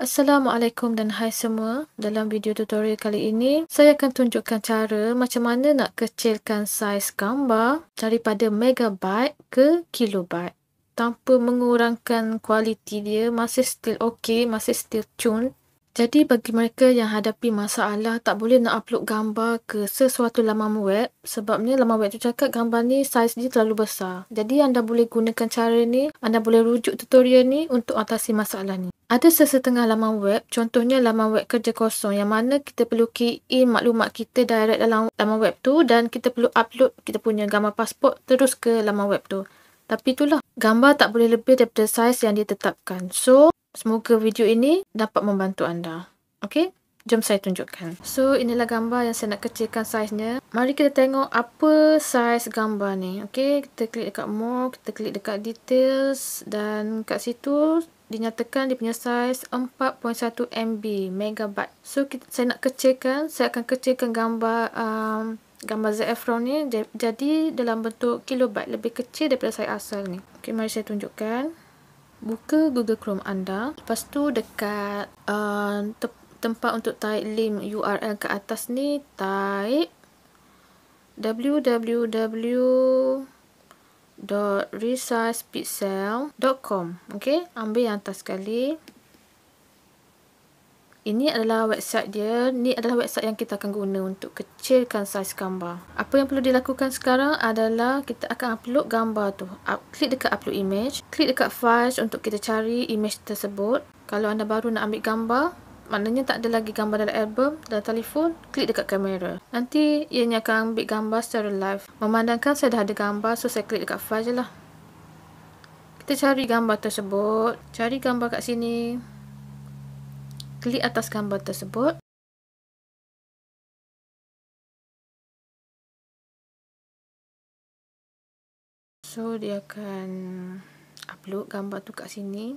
Assalamualaikum dan hai semua. Dalam video tutorial kali ini, saya akan tunjukkan cara macam mana nak kecilkan saiz gambar daripada megabyte ke kilobyte tanpa mengurangkan kualiti dia. Masih still okey, masih still tune jadi bagi mereka yang hadapi masalah tak boleh nak upload gambar ke sesuatu laman web sebabnya laman web tu cakap gambar ni saiz dia terlalu besar. Jadi anda boleh gunakan cara ni, anda boleh rujuk tutorial ni untuk atasi masalah ni. Ada sesetengah laman web, contohnya laman web kerja kosong yang mana kita perlu key in maklumat kita direct dalam laman web tu dan kita perlu upload kita punya gambar pasport terus ke laman web tu. Tapi itulah, gambar tak boleh lebih daripada saiz yang ditetapkan. So, Semoga video ini dapat membantu anda. Okey? Jom saya tunjukkan. So, inilah gambar yang saya nak kecilkan saiznya. Mari kita tengok apa saiz gambar ni. Okey, kita klik dekat more, kita klik dekat details dan kat situ dinyatakan dia punya saiz 4.1 MB, megabyte. So, kita, saya nak kecilkan, saya akan kecilkan gambar um, gambar Zefron Efron ni jadi dalam bentuk kilobyte, lebih kecil daripada saiz asal ni. Okey, mari saya tunjukkan buka Google Chrome anda. Lepas tu dekat uh, te- tempat untuk type link URL ke atas ni type www.resizepixel.com. Okey, ambil yang atas sekali. Ini adalah website dia. Ini adalah website yang kita akan guna untuk kecilkan saiz gambar. Apa yang perlu dilakukan sekarang adalah kita akan upload gambar tu. Klik dekat upload image. Klik dekat files untuk kita cari image tersebut. Kalau anda baru nak ambil gambar, maknanya tak ada lagi gambar dalam album, dalam telefon, klik dekat kamera. Nanti ianya akan ambil gambar secara live. Memandangkan saya dah ada gambar, so saya klik dekat file je lah. Kita cari gambar tersebut. Cari gambar kat Sini klik atas gambar tersebut. So, dia akan upload gambar tu kat sini.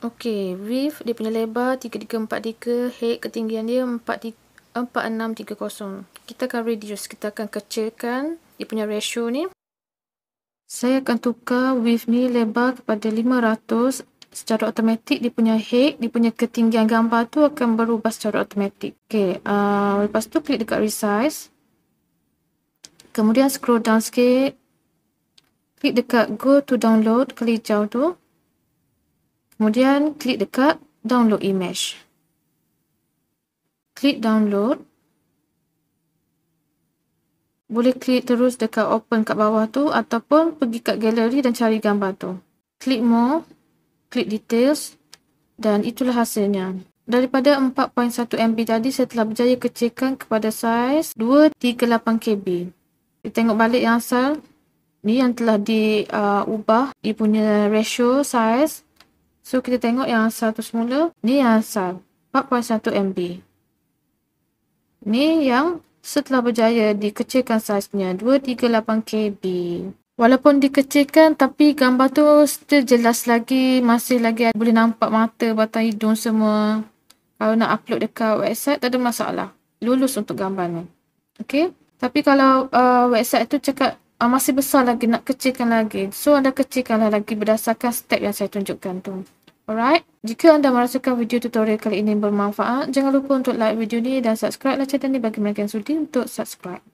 Okey, width dia punya lebar 3 tiga 4 tiga, height ketinggian dia 4630. Kita akan reduce, kita akan kecilkan dia punya ratio ni saya akan tukar width ni lebar kepada 500 secara automatik dia punya height dia punya ketinggian gambar tu akan berubah secara automatik okay, uh, lepas tu klik dekat resize kemudian scroll down sikit klik dekat go to download klik jauh tu kemudian klik dekat download image klik download boleh klik terus dekat open kat bawah tu ataupun pergi kat galeri dan cari gambar tu. Klik more, klik details dan itulah hasilnya. Daripada 4.1 MB tadi saya telah berjaya kecilkan kepada saiz 238 KB. Kita tengok balik yang asal ni yang telah diubah uh, dia punya ratio saiz. So kita tengok yang asal tu semula ni yang asal 4.1 MB. Ni yang setelah berjaya dikecilkan saiznya 238KB. Walaupun dikecilkan tapi gambar tu still jelas lagi masih lagi boleh nampak mata, batang hidung semua. Kalau nak upload dekat website tak ada masalah. Lulus untuk gambar ni. Okay. Tapi kalau uh, website tu cakap uh, masih besar lagi nak kecilkan lagi. So anda kecilkanlah lagi berdasarkan step yang saya tunjukkan tu. Alright. Jika anda merasakan video tutorial kali ini bermanfaat, jangan lupa untuk like video ini dan subscribe lah channel ini bagi mereka yang sudi untuk subscribe.